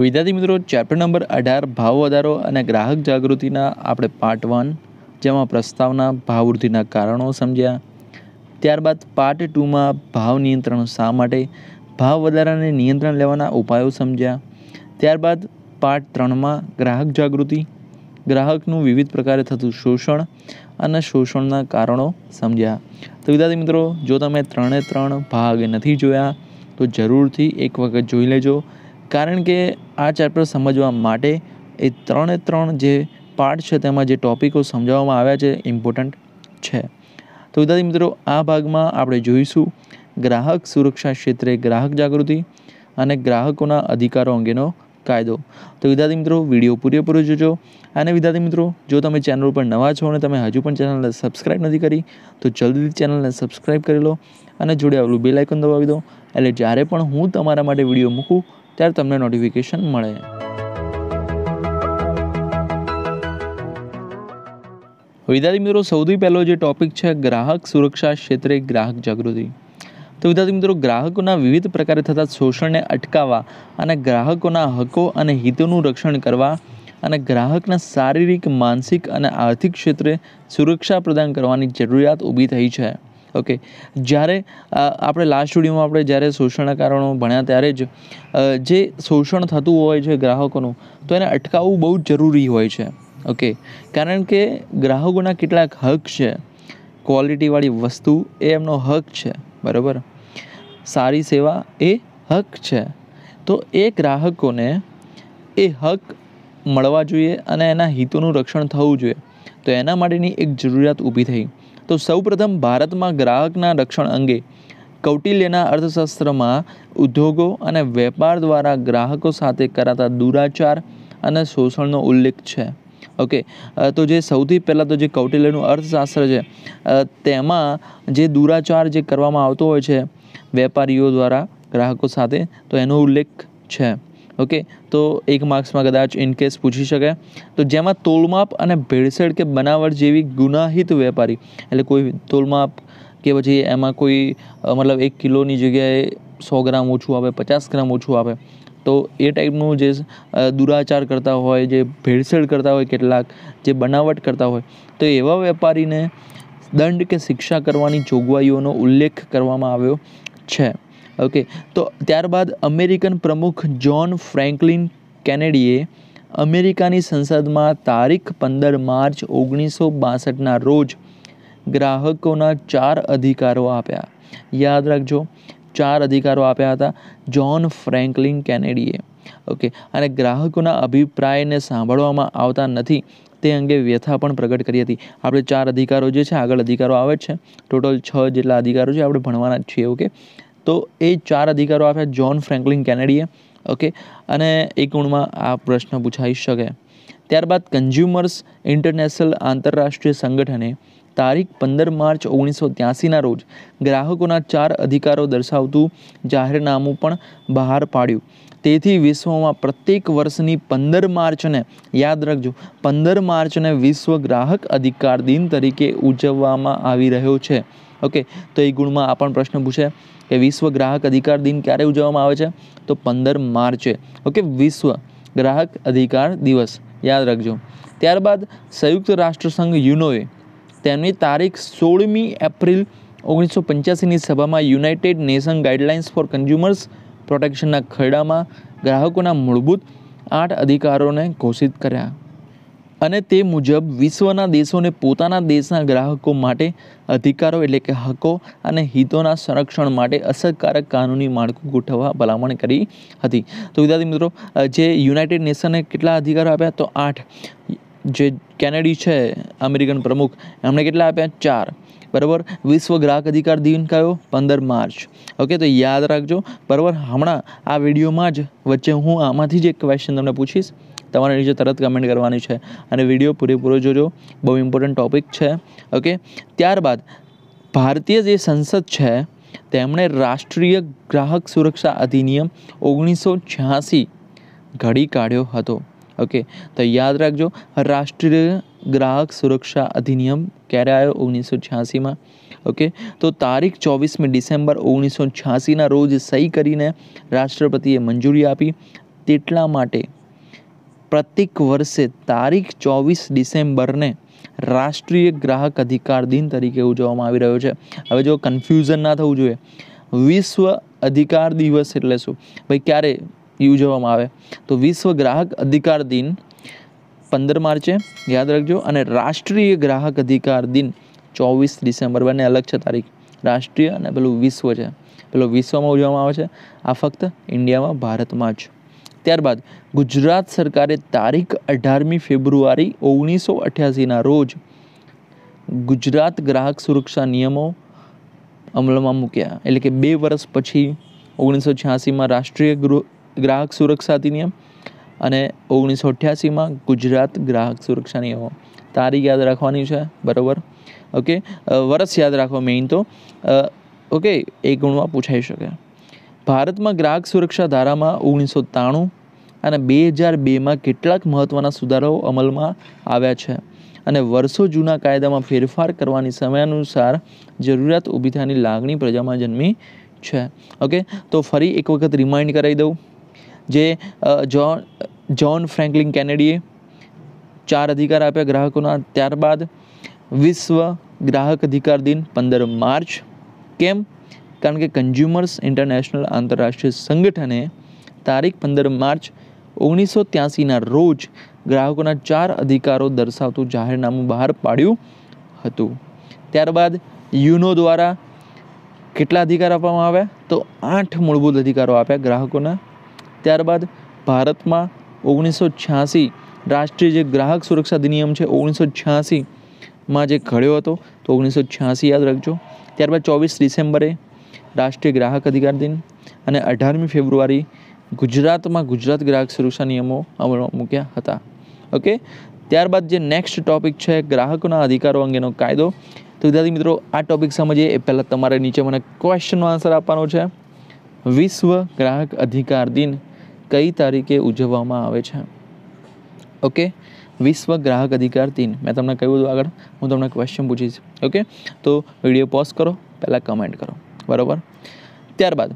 વિદ્યાર્થી મિત્રો chapter number અઢાર ભાવ વધારો અને ગ્રાહક જાગૃતિના આપણે પાર્ટ વન જેમાં પ્રસ્તાવના ભાવવૃદ્ધિના કારણો સમજ્યા ત્યારબાદ પાર્ટ ટુમાં ભાવ નિયંત્રણ શા માટે ભાવ વધારાને નિયંત્રણ લેવાના ઉપાયો સમજ્યા ત્યારબાદ પાર્ટ ત્રણમાં ગ્રાહક જાગૃતિ ગ્રાહકનું વિવિધ પ્રકારે થતું શોષણ અને શોષણના કારણો સમજ્યા તો વિદ્યાર્થી મિત્રો જો તમે ત્રણે ત્રણ ભાગ નથી જોયા તો જરૂરથી એક વખત જોઈ લેજો કારણ કે આ ચેપ્ટર સમજવા માટે એ ત્રણે ત્રણ જે પાર્ટ છે તેમાં જે ટોપિકો સમજાવવામાં આવ્યા છે ઇમ્પોર્ટન્ટ છે તો વિદ્યાર્થી મિત્રો આ ભાગમાં આપણે જોઈશું ગ્રાહક સુરક્ષા ક્ષેત્રે ગ્રાહક જાગૃતિ અને ગ્રાહકોના અધિકારો અંગેનો કાયદો તો વિદ્યાર્થી મિત્રો વિડીયો પૂરેપૂરો જોજો અને વિદ્યાર્થી મિત્રો જો તમે ચેનલ ઉપર નવા છો અને તમે હજુ પણ ચેનલને સબસ્ક્રાઈબ નથી કરી તો જલ્દી ચેનલને સબસ્ક્રાઈબ કરી લો અને જોડે આવેલું બે આઇકન દબાવી દો એટલે જ્યારે પણ હું તમારા માટે વિડીયો મૂકું ત્યારે તમને નોટિફિકેશન મળે વિદ્યાર્થી મિત્રો સૌથી પહેલો જે ટોપિક છે ગ્રાહક સુરક્ષા ક્ષેત્રે ગ્રાહક જાગૃતિ તો વિદ્યાર્થી મિત્રો ગ્રાહકોના વિવિધ પ્રકારે થતા શોષણને અટકાવવા અને ગ્રાહકોના હકો અને હિતોનું રક્ષણ કરવા અને ગ્રાહકના શારીરિક માનસિક અને આર્થિક ક્ષેત્રે સુરક્ષા પ્રદાન કરવાની જરૂરિયાત ઊભી થઈ છે ઓકે જ્યારે આપણે લાસ્ટ સ્ટુડિયોમાં આપણે જ્યારે શોષણના કારણો ભણ્યા ત્યારે જ જે શોષણ થતું હોય છે ગ્રાહકોનું તો એને અટકાવવું બહુ જ જરૂરી હોય છે ઓકે કારણ કે ગ્રાહકોના કેટલાક હક છે ક્વોલિટીવાળી વસ્તુ એ એમનો હક છે બરાબર સારી સેવા એ હક છે તો એ ગ્રાહકોને એ હક મળવા જોઈએ અને એના હિતોનું રક્ષણ થવું જોઈએ તો એના માટેની એક જરૂરિયાત ઊભી થઈ તો સૌપ્રથમ ભારતમાં ગ્રાહકના રક્ષણ અંગે કૌટિલ્યના અર્થશાસ્ત્રમાં ઉદ્યોગો અને વેપાર દ્વારા ગ્રાહકો સાથે કરાતા દુરાચાર અને શોષણનો ઉલ્લેખ છે ઓકે તો જે સૌથી પહેલાં તો જે કૌટિલ્યનું અર્થશાસ્ત્ર છે તેમાં જે દુરાચાર જે કરવામાં આવતો હોય છે વેપારીઓ દ્વારા ગ્રાહકો સાથે તો એનો ઉલ્લેખ છે ઓકે તો એક માર્ક્સમાં કદાચ ઇનકેસ પૂછી શકાય તો જેમાં તોલમાપ અને ભેળસેળ કે બનાવટ જેવી ગુનાહિત વેપારી એટલે કોઈ તોલમાપ કે પછી એમાં કોઈ મતલબ એક કિલોની જગ્યાએ સો ગ્રામ ઓછું આવે પચાસ ગ્રામ ઓછું આવે તો એ ટાઈપનું જે દુરાચાર કરતા હોય જે ભેળસેળ કરતા હોય કેટલાક જે બનાવટ કરતા હોય તો એવા વેપારીને દંડ કે શિક્ષા કરવાની જોગવાઈઓનો ઉલ્લેખ કરવામાં આવ્યો છે ઓકે તો ત્યારબાદ અમેરિકન પ્રમુખ જ્હોન ફ્રેન્કલિન કેનેડીએ અમેરિકાની સંસદમાં તારીખ પંદર માર્ચ ઓગણીસો બાસઠના રોજ ગ્રાહકોના ચાર અધિકારો આપ્યા યાદ રાખજો ચાર અધિકારો આપ્યા હતા જ્હોન ફ્રેન્કલિન કેનેડીએ ઓકે અને ગ્રાહકોના અભિપ્રાયને સાંભળવામાં આવતા નથી તે અંગે વ્યથા પણ પ્રગટ કરી હતી આપણે ચાર અધિકારો જે છે આગળ અધિકારો આવે છે ટોટલ છ જેટલા અધિકારો છે આપણે ભણવાના જ છીએ ઓકે તો એ ચાર અધિકારો આપ્યા જ્હોન ફ્રેન્કલિન કેનેડીએ ઓકે અને એક ગુણમાં આ પ્રશ્ન પૂછાઈ શકે ત્યારબાદ કન્ઝ્યુમર્સ ઇન્ટરનેશનલ આંતરરાષ્ટ્રીય સંગઠને તારીખ પંદર માર્ચ ઓગણીસો ત્યાસીના રોજ ગ્રાહકોના ચાર અધિકારો દર્શાવતું જાહેરનામું પણ બહાર પાડ્યું તેથી વિશ્વમાં પ્રત્યેક વર્ષની પંદર માર્ચને યાદ રાખજો પંદર માર્ચને વિશ્વ ગ્રાહક અધિકાર દિન તરીકે ઉજવવામાં આવી રહ્યો છે ઓકે તો એ ગુણમાં આ પણ પ્રશ્ન પૂછે કે વિશ્વ ગ્રાહક અધિકાર દિન ક્યારે ઉજવવામાં આવે છે તો પંદર માર્ચે ઓકે વિશ્વ ગ્રાહક અધિકાર દિવસ યાદ રાખજો ત્યારબાદ સંયુક્ત રાષ્ટ્રસંઘ યુનોએ તેમની તારીખ સોળમી એપ્રિલ ઓગણીસો પંચ્યાસીની સભામાં united nation guidelines for consumers પ્રોટેક્શનના ખરડામાં ગ્રાહકોના મૂળભૂત આઠ અધિકારોને ઘોષિત કર્યા અને તે મુજબ વિશ્વના દેશોને પોતાના દેશના ગ્રાહકો માટે અધિકારો એટલે કે હકો અને હિતોના સંરક્ષણ માટે અસરકારક કાનૂની માળખું ગોઠવવા ભલામણ કરી હતી તો વિદ્યાર્થી મિત્રો જે યુનાઇટેડ નેશને કેટલા અધિકારો આપ્યા તો આઠ જે કેનેડી છે અમેરિકન પ્રમુખ એમણે કેટલા આપ્યા ચાર બરાબર વિશ્વ ગ્રાહક અધિકાર દિન કયો પંદર માર્ચ ઓકે તો યાદ રાખજો બરાબર હમણાં આ વિડીયોમાં જ વચ્ચે હું આમાંથી જ એક ક્વેશ્ચન તમને પૂછીશ તમારે નીચે તરત કમેન્ટ કરવાની છે અને વિડીયો પૂરેપૂરો જોજો બહુ ઇમ્પોર્ટન્ટ ટોપિક છે ઓકે ત્યારબાદ ભારતીય જે સંસદ છે તેમણે રાષ્ટ્રીય ગ્રાહક સુરક્ષા અધિનિયમ ઓગણીસો છ્યાસી ઘડી કાઢ્યો હતો ઓકે તો યાદ રાખજો રાષ્ટ્રીય ગ્રાહક સુરક્ષા અધિનિયમ ક્યારે આવ્યો ઓગણીસો છ્યાસીમાં ઓકે તો તારીખ ચોવીસમી ડિસેમ્બર ઓગણીસો છ્યાસીના રોજ સહી કરીને રાષ્ટ્રપતિએ મંજૂરી આપી તેટલા માટે પ્રત્યેક વર્ષે તારીખ ચોવીસ ડિસેમ્બરને રાષ્ટ્રીય ગ્રાહક અધિકાર દિન તરીકે ઉજવવામાં આવી રહ્યો છે હવે જો કન્ફ્યુઝન ના થવું જોઈએ વિશ્વ અધિકાર દિવસ એટલે શું ભાઈ ક્યારે ઉજવવામાં આવે તો વિશ્વ ગ્રાહક અધિકાર દિન પંદર માર્ચે યાદ રાખજો અને રાષ્ટ્રીય ગ્રાહક અધિકાર દિન ચોવીસ ડિસેમ્બર બંને અલગ છે તારીખ રાષ્ટ્રીય અને પેલું વિશ્વ છે પેલું વિશ્વમાં ઉજવવામાં આવે છે આ ફક્ત ઇન્ડિયામાં ભારતમાં જ ત્યારબાદ ગુજરાત સરકારે તારીખ અઢારમી ફેબ્રુઆરી ઓગણીસો અઠ્યાસીના રોજ ગુજરાત ગ્રાહક સુરક્ષા નિયમો અમલમાં મૂક્યા એટલે કે બે વર્ષ પછી ઓગણીસો છ્યાસીમાં રાષ્ટ્રીય ગૃહ ગ્રાહક સુરક્ષા અધિનિયમ અને ઓગણીસો અઠ્યાસીમાં ગુજરાત ગ્રાહક સુરક્ષા નિયમો તારીખ યાદ રાખવાની છે બરાબર ઓકે વર્ષ યાદ રાખો મેઇન તો ઓકે એ ગુણમાં પૂછાઈ શકે ભારતમાં ગ્રાહક સુરક્ષા ધારામાં ઓગણીસો ત્રાણું અને બે હજાર બેમાં કેટલાક મહત્ત્વના સુધારાઓ અમલમાં આવ્યા છે અને વર્ષો જૂના કાયદામાં ફેરફાર કરવાની સમયાનુસાર જરૂરિયાત ઊભી થયાની લાગણી પ્રજામાં જન્મી છે ઓકે તો ફરી એક વખત રિમાઇન્ડ કરાવી દઉં જે જોન જોન ફ્રેન્કલિન કેનેડીએ ચાર અધિકાર આપ્યા ગ્રાહકોના ત્યારબાદ વિશ્વ ગ્રાહક અધિકાર દિન પંદર માર્ચ કેમ કારણ કે કન્ઝ્યુમર્સ ઇન્ટરનેશનલ આંતરરાષ્ટ્રીય સંગઠને તારીખ પંદર માર્ચ ઓગણીસો ત્યાસીના રોજ ગ્રાહકોના ચાર અધિકારો દર્શાવતું જાહેરનામું બહાર પાડ્યું હતું ત્યારબાદ યુનો દ્વારા કેટલા અધિકાર આપવામાં આવ્યા તો આઠ મૂળભૂત અધિકારો આપ્યા ગ્રાહકોના ત્યારબાદ ભારતમાં ઓગણીસો છ્યાસી રાષ્ટ્રીય જે ગ્રાહક સુરક્ષા અધિનિયમ છે ઓગણીસો છ્યાસીમાં જે ઘડ્યો હતો તો ઓગણીસો છ્યાસી યાદ રાખજો ત્યારબાદ ચોવીસ ડિસેમ્બરે રાષ્ટ્રીય ગ્રાહક અધિકાર દિન અને અઢારમી ફેબ્રુઆરી ગુજરાતમાં ગુજરાત ગ્રાહક સુરક્ષા નિયમો અમલમાં મૂક્યા હતા ઓકે ત્યારબાદ જે નેક્સ્ટ ટોપિક છે ગ્રાહકોના અધિકારો અંગેનો કાયદો તો વિદ્યાર્થી મિત્રો આ ટોપિક સમજીએ એ પહેલાં તમારે નીચે મને ક્વેશ્ચનનો આન્સર આપવાનો છે વિશ્વ ગ્રાહક અધિકાર દિન કઈ તારીખે ઉજવવામાં આવે છે ઓકે વિશ્વ ગ્રાહક અધિકાર દિન મેં તમને કહ્યું હતું આગળ હું તમને ક્વેશ્ચન પૂછીશ ઓકે તો વિડીયો પોઝ કરો પહેલાં કમેન્ટ કરો બરાબર ત્યારબાદ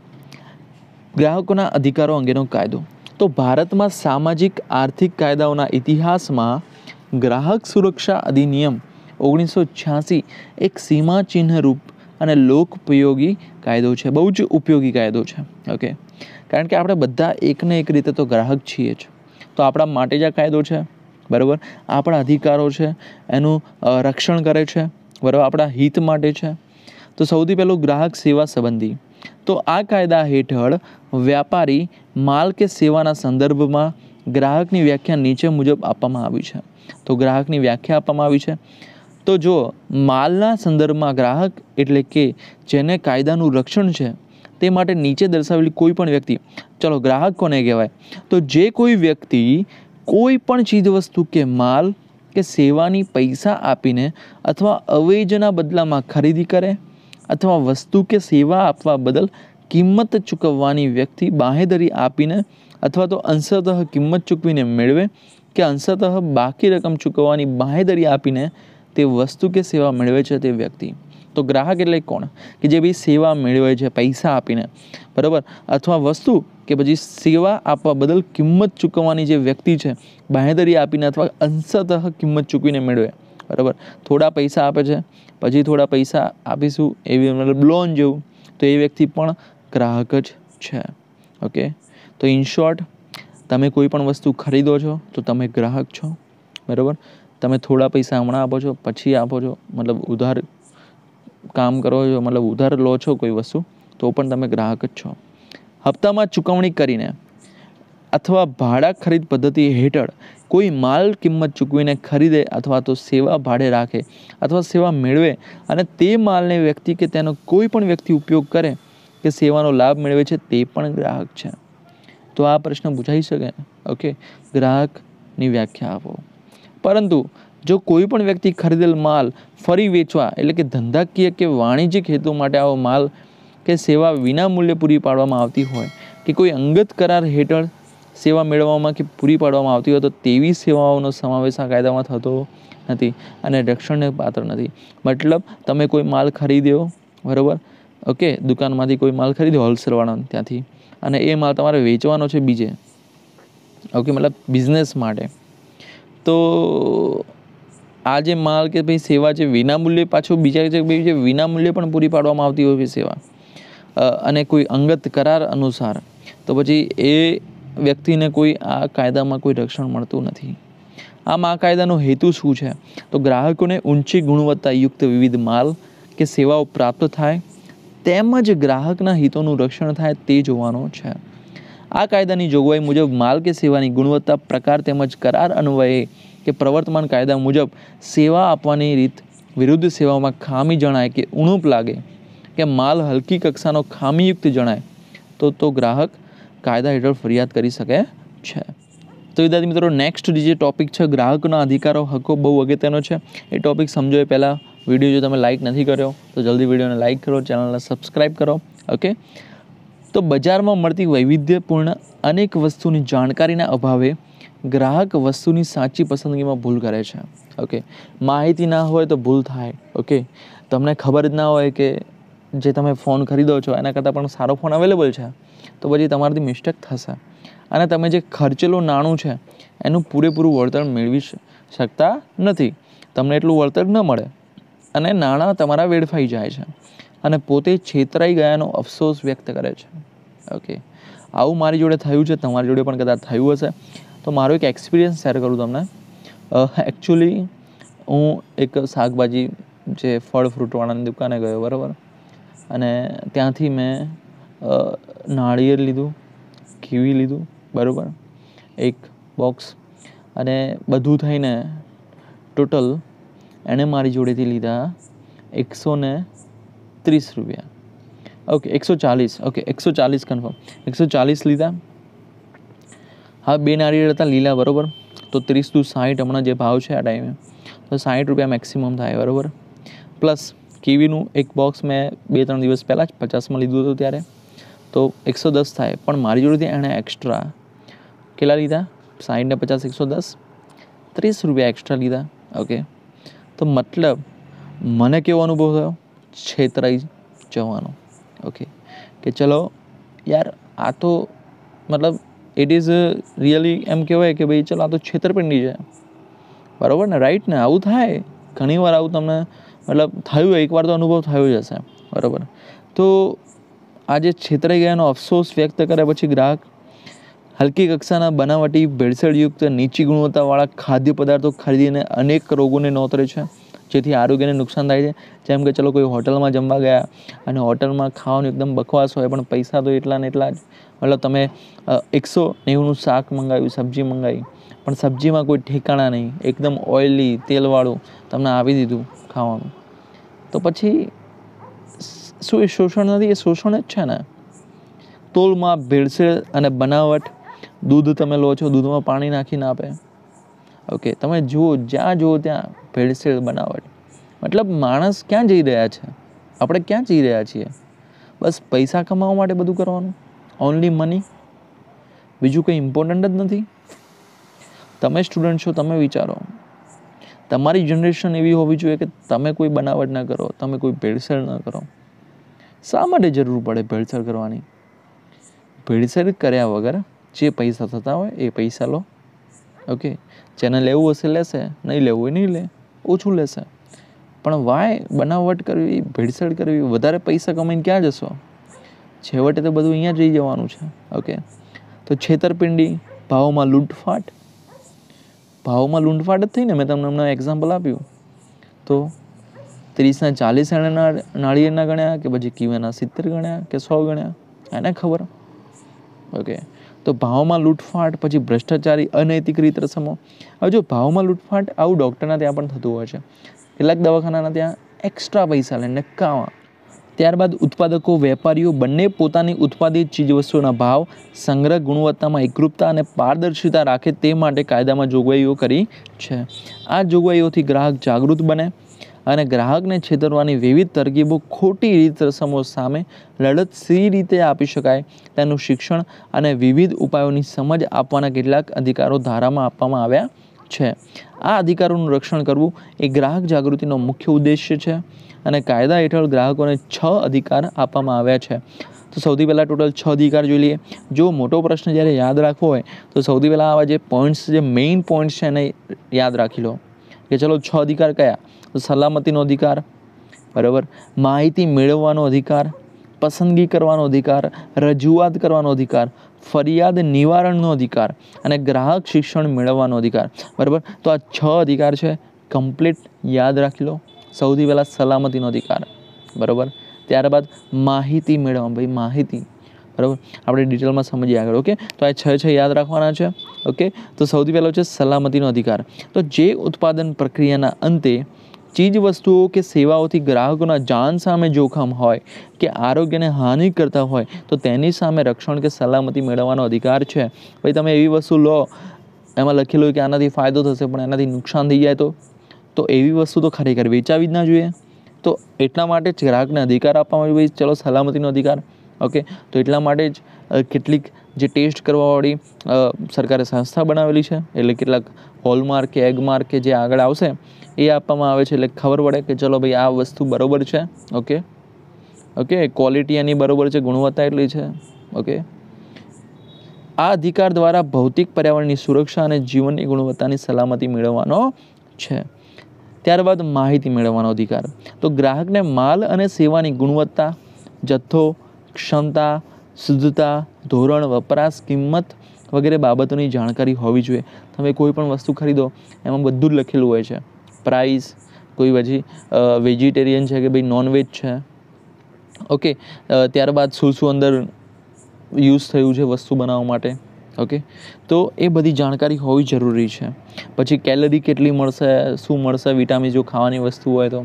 ગ્રાહકોના અધિકારો અંગેનો કાયદો તો ભારતમાં સામાજિક આર્થિક કાયદાઓના ઇતિહાસમાં ગ્રાહક સુરક્ષા અધિનિયમ ઓગણીસો છ્યાસી એક સીમાચિહ્નરૂપ અને લોકપયોગી કાયદો છે બહુ જ ઉપયોગી કાયદો છે ઓકે કારણ કે આપણે બધા એકને એક રીતે તો ગ્રાહક છીએ જ તો આપણા માટે જ આ કાયદો છે બરાબર આપણા અધિકારો છે એનું રક્ષણ કરે છે બરાબર આપણા હિત માટે છે તો સૌથી પહેલું ગ્રાહક સેવા સંબંધી તો આ કાયદા હેઠળ વ્યાપારી માલ કે સેવાના સંદર્ભમાં ગ્રાહકની વ્યાખ્યા નીચે મુજબ આપવામાં આવી છે તો ગ્રાહકની વ્યાખ્યા આપવામાં આવી છે તો જો માલના સંદર્ભમાં ગ્રાહક એટલે કે જેને કાયદાનું રક્ષણ છે તે માટે નીચે દર્શાવેલી કોઈ પણ વ્યક્તિ ચલો ગ્રાહક કોને કહેવાય તો જે કોઈ વ્યક્તિ કોઈ પણ ચીજવસ્તુ કે માલ કે સેવાની પૈસા આપીને અથવા અવેજના બદલામાં ખરીદી કરે અથવા વસ્તુ કે સેવા આપવા બદલ કિંમત ચૂકવવાની વ્યક્તિ બાહેધરી આપીને અથવા તો અંશતઃ કિંમત ચૂકવીને મેળવે કે અંશતઃ બાકી રકમ ચૂકવવાની બાહેધરી આપીને તે વસ્તુ કે સેવા મેળવે છે તે વ્યક્તિ તો ગ્રાહક એટલે કોણ કે જે બી સેવા મેળવે છે પૈસા આપીને બરાબર અથવા વસ્તુ કે પછી સેવા આપવા બદલ કિંમત ચૂકવવાની જે વ્યક્તિ છે બાહેધરી આપીને અથવા અંશતઃ કિંમત ચૂકવીને મેળવે બરાબર થોડા પૈસા આપે છે પછી થોડા પૈસા આપીશું એવી મતલબ લોન જેવું તો એ વ્યક્તિ પણ ગ્રાહક જ છે ઓકે તો ઇન શોર્ટ તમે કોઈ પણ વસ્તુ ખરીદો છો તો તમે ગ્રાહક છો બરાબર તમે થોડા પૈસા હમણાં આપો છો પછી આપો છો મતલબ ઉધાર કામ કરો છો મતલબ ઉધાર લો છો કોઈ વસ્તુ તો પણ તમે ગ્રાહક જ છો હપ્તામાં ચૂકવણી કરીને અથવા ભાડા ખરીદ પદ્ધતિ હેઠળ કોઈ માલ કિંમત ચૂકવીને ખરીદે અથવા તો સેવા ભાડે રાખે અથવા સેવા મેળવે અને તે માલને વ્યક્તિ કે તેનો કોઈ પણ વ્યક્તિ ઉપયોગ કરે કે સેવાનો લાભ મેળવે છે તે પણ ગ્રાહક છે તો આ પ્રશ્ન પૂછાઈ શકે ઓકે ગ્રાહકની વ્યાખ્યા આપો પરંતુ જો કોઈ પણ વ્યક્તિ ખરીદેલ માલ ફરી વેચવા એટલે કે ધંધાકીય કે વાણિજ્યિક હેતુ માટે આવો માલ કે સેવા વિના મૂલ્યે પૂરી પાડવામાં આવતી હોય કે કોઈ અંગત કરાર હેઠળ સેવા મેળવવામાં કે પૂરી પાડવામાં આવતી હોય તો તેવી સેવાઓનો સમાવેશ આ કાયદામાં થતો નથી અને રક્ષણને પાત્ર નથી મતલબ તમે કોઈ માલ ખરીદ્યો બરાબર ઓકે દુકાનમાંથી કોઈ માલ ખરીદ્યો હોલસેલવાળાને ત્યાંથી અને એ માલ તમારે વેચવાનો છે બીજે ઓકે મતલબ બિઝનેસ માટે તો આ જે માલ કે ભાઈ સેવા છે વિનામૂલ્યે પાછું બીજા જે જે વિનામૂલ્યે પણ પૂરી પાડવામાં આવતી હોય સેવા અને કોઈ અંગત કરાર અનુસાર તો પછી એ વ્યક્તિને કોઈ આ કાયદામાં કોઈ રક્ષણ મળતું નથી આમ આ કાયદાનો હેતુ શું છે તો ગ્રાહકોને ઊંચી ગુણવત્તાયુક્ત વિવિધ માલ કે સેવાઓ પ્રાપ્ત થાય તેમજ ગ્રાહકના હિતોનું રક્ષણ થાય તે જોવાનો છે આ કાયદાની જોગવાઈ મુજબ માલ કે સેવાની ગુણવત્તા પ્રકાર તેમજ કરાર અન્વયે કે પ્રવર્તમાન કાયદા મુજબ સેવા આપવાની રીત વિરુદ્ધ સેવામાં ખામી જણાય કે ઉણપ લાગે કે માલ હલકી કક્ષાનો ખામીયુક્ત જણાય તો તો ગ્રાહક કાયદા હેઠળ ફરિયાદ કરી શકે છે તો વિદ્યાર્થી મિત્રો નેક્સ્ટ જે ટોપિક છે ગ્રાહકના અધિકારો હકો બહુ અગત્યનો છે એ ટોપિક સમજો એ પહેલાં વિડીયો જો તમે લાઇક નથી કર્યો તો જલ્દી વિડીયોને લાઇક કરો ચેનલને સબસ્ક્રાઈબ કરો ઓકે તો બજારમાં મળતી વૈવિધ્યપૂર્ણ અનેક વસ્તુની જાણકારીના અભાવે ગ્રાહક વસ્તુની સાચી પસંદગીમાં ભૂલ કરે છે ઓકે માહિતી ના હોય તો ભૂલ થાય ઓકે તમને ખબર જ ના હોય કે જે તમે ફોન ખરીદો છો એના કરતાં પણ સારો ફોન અવેલેબલ છે તો પછી તમારાથી મિસ્ટેક થશે અને તમે જે ખર્ચેલું નાણું છે એનું પૂરેપૂરું વળતર મેળવી શકતા નથી તમને એટલું વળતર ન મળે અને નાણાં તમારા વેડફાઈ જાય છે અને પોતે છેતરાઈ ગયાનો અફસોસ વ્યક્ત કરે છે ઓકે આવું મારી જોડે થયું છે તમારી જોડે પણ કદાચ થયું હશે તો મારો એક એક્સપિરિયન્સ શેર કરું તમને એકચ્યુઅલી હું એક શાકભાજી જે ફળ ફ્રૂટવાળાની દુકાને ગયો બરાબર અને ત્યાંથી મેં નાળિયેર લીધું કીવી લીધું બરાબર એક બોક્સ અને બધું થઈને ટોટલ એણે મારી જોડેથી લીધા એકસો ને ત્રીસ રૂપિયા ઓકે એકસો ચાલીસ ઓકે એકસો ચાલીસ કન્ફર્મ એકસો ચાલીસ લીધા હા બે નારિયેળ હતા લીલા બરાબર તો ત્રીસ ટુ સાઠ હમણાં જે ભાવ છે આ ટાઈમે તો સાઠ રૂપિયા મેક્સિમમ થાય બરાબર પ્લસ કીવીનું એક બોક્સ મેં બે ત્રણ દિવસ પહેલાં જ પચાસમાં લીધું હતું ત્યારે તો એકસો દસ થાય પણ મારી જોડેથી એણે એક્સ્ટ્રા કેટલા લીધા સાઠ ને પચાસ એકસો દસ ત્રીસ રૂપિયા એક્સ્ટ્રા લીધા ઓકે તો મતલબ મને કેવો અનુભવ થયો છેતરાઈ જવાનો ઓકે કે ચલો યાર આ તો મતલબ ઇટ ઇઝ રિયલી એમ કહેવાય કે ભાઈ ચલો આ તો છેતરપિંડી છે બરાબર ને રાઈટ ને આવું થાય ઘણીવાર આવું તમને મતલબ થયું એકવાર તો અનુભવ થયો જ હશે બરાબર તો આ જે છેતરાઈ ગયાનો અફસોસ વ્યક્ત કર્યા પછી ગ્રાહક હલકી કક્ષાના બનાવટી ભેળસેળયુક્ત નીચી ગુણવત્તાવાળા ખાદ્ય પદાર્થો ખરીદીને અનેક રોગોને નોતરે છે જેથી આરોગ્યને નુકસાન થાય છે જેમ કે ચલો કોઈ હોટલમાં જમવા ગયા અને હોટલમાં ખાવાનું એકદમ બકવાસ હોય પણ પૈસા તો એટલા ને એટલા જ મતલબ તમે એકસો નેવુંનું શાક મંગાવ્યું સબ્જી મંગાવી પણ સબ્જીમાં કોઈ ઠેકાણા નહીં એકદમ ઓઇલી તેલવાળું તમને આવી દીધું ખાવાનું તો પછી શું એ શોષણ નથી એ શોષણ જ છે ને તોલમાં ભેળસેળ અને બનાવટ દૂધ તમે લો છો દૂધમાં પાણી નાખીને આપે ઓકે તમે જુઓ જ્યાં જુઓ ત્યાં ભેળસેળ બનાવટ મતલબ માણસ ક્યાં જઈ રહ્યા છે આપણે ક્યાં જઈ રહ્યા છીએ બસ પૈસા કમાવા માટે બધું કરવાનું ઓનલી મની બીજું કંઈ ઇમ્પોર્ટન્ટ જ નથી તમે સ્ટુડન્ટ છો તમે વિચારો તમારી જનરેશન એવી હોવી જોઈએ કે તમે કોઈ બનાવટ ના કરો તમે કોઈ ભેળસેળ ન કરો શા માટે જરૂર પડે ભેળસેળ કરવાની ભેળસેળ કર્યા વગર જે પૈસા થતા હોય એ પૈસા લો ઓકે જેને લેવું હશે લેશે નહીં લેવું હોય નહીં લે ઓછું લેશે પણ વાય બનાવટ કરવી ભેળસેળ કરવી વધારે પૈસા કમાઈને ક્યાં જશો છેવટે તો બધું અહીંયા જ રહી જવાનું છે ઓકે તો છેતરપિંડી ભાવમાં લૂંટફાટ ભાવમાં લૂંટફાટ જ થઈને મેં તમને હમણાં એક્ઝામ્પલ આપ્યું તો ત્રીસના ચાલીસ ગણ્યા નાળિયેરના ગણ્યા કે પછી કીવાના સિત્તેર ગણ્યા કે સો ગણ્યા એને ખબર ઓકે તો ભાવમાં લૂંટફાટ પછી ભ્રષ્ટાચારી અનૈતિક રીત રસમો હવે જો ભાવમાં લૂંટફાટ આવું ડૉક્ટરના ત્યાં પણ થતું હોય છે કેટલાક દવાખાનાના ત્યાં એક્સ્ટ્રા પૈસા લઈને કાવા ત્યારબાદ ઉત્પાદકો વેપારીઓ બંને પોતાની ઉત્પાદિત ચીજવસ્તુઓના ભાવ સંગ્રહ ગુણવત્તામાં એકરૂપતા અને પારદર્શિતા રાખે તે માટે કાયદામાં જોગવાઈઓ કરી છે આ જોગવાઈઓથી ગ્રાહક જાગૃત બને અને ગ્રાહકને છેતરવાની વિવિધ તરકીબો ખોટી રીત રસમો સામે લડત સી રીતે આપી શકાય તેનું શિક્ષણ અને વિવિધ ઉપાયોની સમજ આપવાના કેટલાક અધિકારો ધારામાં આપવામાં આવ્યા છે આ અધિકારોનું રક્ષણ કરવું એ ગ્રાહક જાગૃતિનો મુખ્ય ઉદ્દેશ્ય છે અને કાયદા હેઠળ ગ્રાહકોને છ અધિકાર આપવામાં આવ્યા છે તો સૌથી પહેલાં ટોટલ છ અધિકાર જોઈ લઈએ જો મોટો પ્રશ્ન જ્યારે યાદ રાખવો હોય તો સૌથી પહેલાં આવા જે પોઈન્ટ્સ જે મેઇન પોઈન્ટ્સ છે એને યાદ રાખી લો કે ચલો છ અધિકાર કયા તો સલામતીનો અધિકાર બરાબર માહિતી મેળવવાનો અધિકાર પસંદગી કરવાનો અધિકાર રજૂઆત કરવાનો અધિકાર ફરિયાદ નિવારણનો અધિકાર અને ગ્રાહક શિક્ષણ મેળવવાનો અધિકાર બરાબર તો આ છ અધિકાર છે કમ્પ્લીટ યાદ રાખી લો સૌથી પહેલાં સલામતીનો અધિકાર બરાબર ત્યારબાદ માહિતી મેળવવા ભાઈ માહિતી બરાબર આપણે ડિટેલમાં સમજીએ આગળ ઓકે તો આ છ છ યાદ રાખવાના છે ઓકે તો સૌથી પહેલો છે સલામતીનો અધિકાર તો જે ઉત્પાદન પ્રક્રિયાના અંતે ચીજ વસ્તુઓ કે સેવાઓથી ગ્રાહકોના જાન સામે જોખમ હોય કે આરોગ્યને હાનિ કરતા હોય તો તેની સામે રક્ષણ કે સલામતી મેળવવાનો અધિકાર છે ભાઈ તમે એવી વસ્તુ લો એમાં લખેલું કે આનાથી ફાયદો થશે પણ એનાથી નુકસાન થઈ જાય તો તો એવી વસ્તુ તો ખરેખર વેચાવી જ ના જોઈએ તો એટલા માટે જ ગ્રાહકને અધિકાર આપવામાં જોઈએ ચલો સલામતીનો અધિકાર ઓકે તો એટલા માટે જ કેટલીક જે ટેસ્ટ કરવાવાળી સરકારે સંસ્થા બનાવેલી છે એટલે કેટલાક હોલમાર્ક કે એગમાર્ક કે જે આગળ આવશે એ આપવામાં આવે છે એટલે ખબર પડે કે ચલો ભાઈ આ વસ્તુ બરાબર છે ઓકે ઓકે ક્વોલિટી એની બરાબર છે ગુણવત્તા એટલી છે ઓકે આ અધિકાર દ્વારા ભૌતિક પર્યાવરણની સુરક્ષા અને જીવનની ગુણવત્તાની સલામતી મેળવવાનો છે ત્યારબાદ માહિતી મેળવવાનો અધિકાર તો ગ્રાહકને માલ અને સેવાની ગુણવત્તા જથ્થો ક્ષમતા શુદ્ધતા ધોરણ વપરાશ કિંમત વગેરે બાબતોની જાણકારી હોવી જોઈએ તમે કોઈ પણ વસ્તુ ખરીદો એમાં બધું જ લખેલું હોય છે પ્રાઇસ કોઈ પછી વેજીટેરિયન છે કે ભાઈ નોનવેજ છે ઓકે ત્યારબાદ શું શું અંદર યુઝ થયું છે વસ્તુ બનાવવા માટે ઓકે તો એ બધી જાણકારી હોવી જરૂરી છે પછી કેલરી કેટલી મળશે શું મળશે વિટામિન જો ખાવાની વસ્તુ હોય તો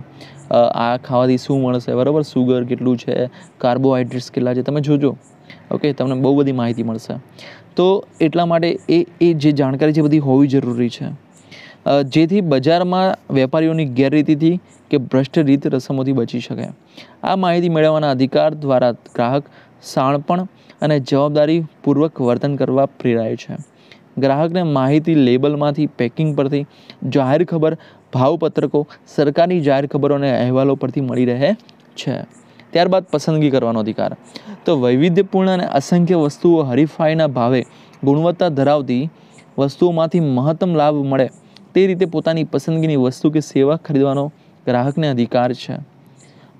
આ ખાવાથી શું મળશે બરાબર સુગર કેટલું છે કાર્બોહાઈડ્રેટ્સ કેટલા છે તમે જોજો ઓકે તમને બહુ બધી માહિતી મળશે તો એટલા માટે એ એ જે જાણકારી છે બધી હોવી જરૂરી છે જેથી બજારમાં વેપારીઓની ગેરરીતિથી કે ભ્રષ્ટ રીત રસમોથી બચી શકે આ માહિતી મેળવવાના અધિકાર દ્વારા ગ્રાહક સાણપણ અને જવાબદારીપૂર્વક વર્તન કરવા પ્રેરાય છે ગ્રાહકને માહિતી લેબલમાંથી પેકિંગ પરથી જાહેર ખબર ભાવપત્રકો સરકારની જાહેર ખબરો અને અહેવાલો પરથી મળી રહે છે ત્યારબાદ પસંદગી કરવાનો અધિકાર તો વૈવિધ્યપૂર્ણ અને અસંખ્ય વસ્તુઓ હરીફાઈના ભાવે ગુણવત્તા ધરાવતી વસ્તુઓમાંથી મહત્તમ લાભ મળે તે રીતે પોતાની પસંદગીની વસ્તુ કે સેવા ખરીદવાનો ગ્રાહકને અધિકાર છે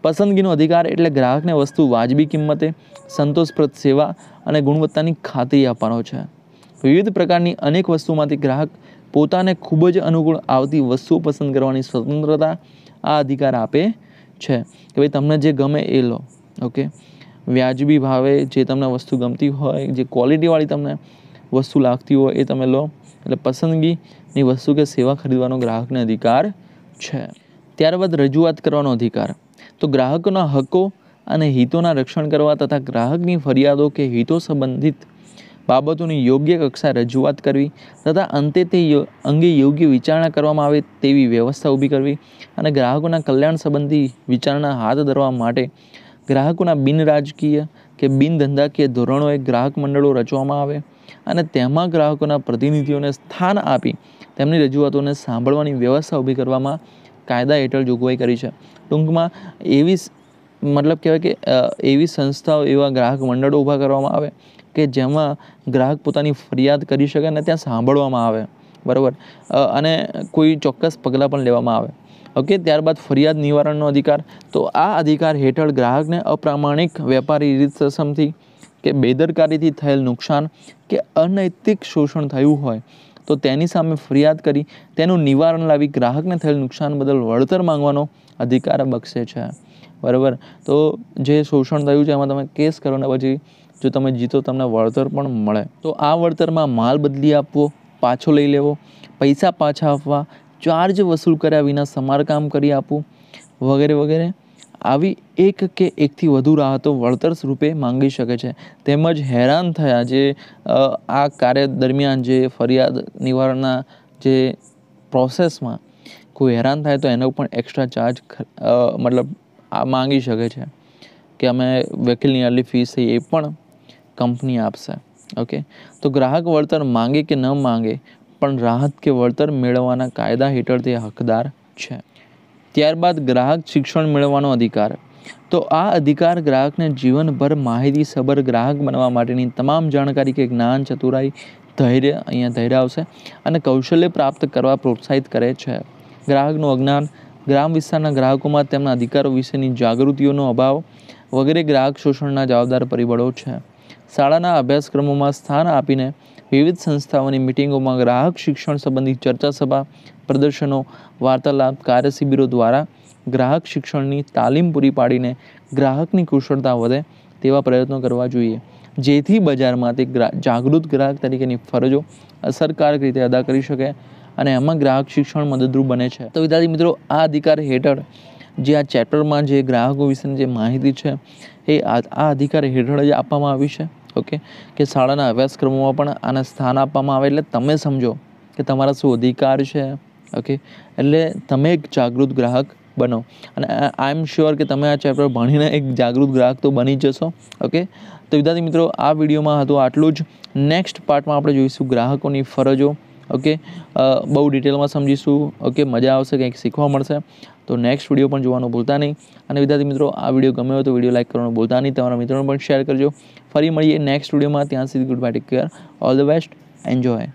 પસંદગીનો અધિકાર એટલે ગ્રાહકને વસ્તુ વાજબી કિંમતે સંતોષપ્રદ સેવા અને ગુણવત્તાની ખાતરી આપવાનો છે વિવિધ પ્રકારની અનેક વસ્તુઓમાંથી ગ્રાહક પોતાને ખૂબ જ અનુકૂળ આવતી વસ્તુઓ પસંદ કરવાની સ્વતંત્રતા આ અધિકાર આપે છે કે ભાઈ તમને જે ગમે એ લો ઓકે વ્યાજબી ભાવે જે તમને વસ્તુ ગમતી હોય જે ક્વોલિટીવાળી તમને વસ્તુ લાગતી હોય એ તમે લો એટલે પસંદગીની વસ્તુ કે સેવા ખરીદવાનો ગ્રાહકને અધિકાર છે ત્યારબાદ રજૂઆત કરવાનો અધિકાર તો ગ્રાહકોના હકો અને હિતોના રક્ષણ કરવા તથા ગ્રાહકની ફરિયાદો કે હિતો સંબંધિત બાબતોની યોગ્ય કક્ષા રજૂઆત કરવી તથા અંતે તે અંગે યોગ્ય વિચારણા કરવામાં આવે તેવી વ્યવસ્થા ઊભી કરવી અને ગ્રાહકોના કલ્યાણ સંબંધી વિચારણા હાથ ધરવા માટે ગ્રાહકોના બિનરાજકીય કે બિનધંધાકીય ધોરણોએ ગ્રાહક મંડળો રચવામાં આવે અને તેમાં ગ્રાહકોના પ્રતિનિધિઓને સ્થાન આપી તેમની રજૂઆતોને સાંભળવાની વ્યવસ્થા ઊભી કરવામાં કાયદા હેઠળ જોગવાઈ કરી છે ટૂંકમાં એવી મતલબ કહેવાય કે એવી સંસ્થાઓ એવા ગ્રાહક મંડળો ઊભા કરવામાં આવે કે જેમાં ગ્રાહક પોતાની ફરિયાદ કરી શકે અને ત્યાં સાંભળવામાં આવે બરાબર અને કોઈ ચોક્કસ પગલાં પણ લેવામાં આવે ઓકે ત્યારબાદ ફરિયાદ નિવારણનો અધિકાર તો આ અધિકાર હેઠળ ગ્રાહકને અપ્રામાણિક વેપારી રીતસમથી કે બેદરકારીથી થયેલ નુકસાન કે અનૈતિક શોષણ થયું હોય તો તેની સામે ફરિયાદ કરી તેનું નિવારણ લાવી ગ્રાહકને થયેલ નુકસાન બદલ વળતર માંગવાનો અધિકાર બક્ષે છે બરાબર તો જે શોષણ થયું છે એમાં તમે કેસ કરો ને પછી જો તમે જીતો તમને વળતર પણ મળે તો આ વળતરમાં માલ બદલી આપવો પાછો લઈ લેવો પૈસા પાછા આપવા ચાર્જ વસૂલ કર્યા વિના સમારકામ કરી આપવું વગેરે વગેરે આવી એક કે એકથી વધુ રાહતો વળતર સ્વરૂપે માંગી શકે છે તેમજ હેરાન થયા જે આ કાર્ય દરમિયાન જે ફરિયાદ નિવારણના જે પ્રોસેસમાં કોઈ હેરાન થાય તો એનો પણ એક્સ્ટ્રા ચાર્જ મતલબ આ માંગી શકે છે કે અમે વકીલની અર્લી ફીસ થઈ એ પણ કંપની આપશે ઓકે તો ગ્રાહક વળતર માંગે કે ન માંગે પણ રાહત કે વળતર મેળવવાના કાયદા હેઠળ તે હકદાર છે ત્યારબાદ ગ્રાહક શિક્ષણ મેળવવાનો અધિકાર તો આ અધિકાર ગ્રાહકને જીવનભર માહિતીસભર ગ્રાહક બનવા માટેની તમામ જાણકારી કે જ્ઞાન ચતુરાઈ ધૈર્ય અહીંયા ધૈર્ય અને કૌશલ્ય પ્રાપ્ત કરવા પ્રોત્સાહિત કરે છે ગ્રાહકનું અજ્ઞાન ગ્રામ વિસ્તારના ગ્રાહકોમાં તેમના અધિકારો વિશેની જાગૃતિઓનો અભાવ વગેરે ગ્રાહક શોષણના જવાબદાર પરિબળો છે શાળાના અભ્યાસક્રમોમાં સ્થાન આપીને વિવિધ સંસ્થાઓની મિટિંગોમાં ગ્રાહક શિક્ષણ સંબંધી ચર્ચા સભા પ્રદર્શનો વાર્તાલાપ કાર્યશિબિરો દ્વારા ગ્રાહક શિક્ષણની તાલીમ પૂરી પાડીને ગ્રાહકની કુશળતા વધે તેવા પ્રયત્નો કરવા જોઈએ જેથી બજારમાં તે જાગૃત ગ્રાહક તરીકેની ફરજો અસરકારક રીતે અદા કરી શકે અને એમાં ગ્રાહક શિક્ષણ મદદરૂપ બને છે તો વિદ્યાર્થી મિત્રો આ અધિકાર હેઠળ જે આ ચેપ્ટરમાં જે ગ્રાહકો વિશેની જે માહિતી છે એ આ અધિકાર હેઠળ જ આપવામાં આવી છે ઓકે કે શાળાના અભ્યાસક્રમોમાં પણ આને સ્થાન આપવામાં આવે એટલે તમે સમજો કે તમારા શું અધિકાર છે ઓકે એટલે તમે એક જાગૃત ગ્રાહક બનો અને આઈ એમ શ્યોર કે તમે આ ચેપ્ટર ભણીને એક જાગૃત ગ્રાહક તો બની જશો ઓકે તો વિદ્યાર્થી મિત્રો આ વિડીયોમાં હતું આટલું જ નેક્સ્ટ પાર્ટમાં આપણે જોઈશું ગ્રાહકોની ફરજો ઓકે બહુ ડિટેલમાં સમજીશું ઓકે મજા આવશે કંઈક શીખવા મળશે તો નેક્સ્ટ વિડીયો પણ જોવાનું ભૂલતા નહીં અને વિદ્યાર્થી મિત્રો આ વિડીયો ગમ્યો હોય તો વિડીયો લાઇક કરવાનું ભૂલતા નહીં તમારા મિત્રોને પણ શેર કરજો ફરી મળીએ નેક્સ્ટ વિડીયોમાં ત્યાં સુધી good bye take care all the best enjoy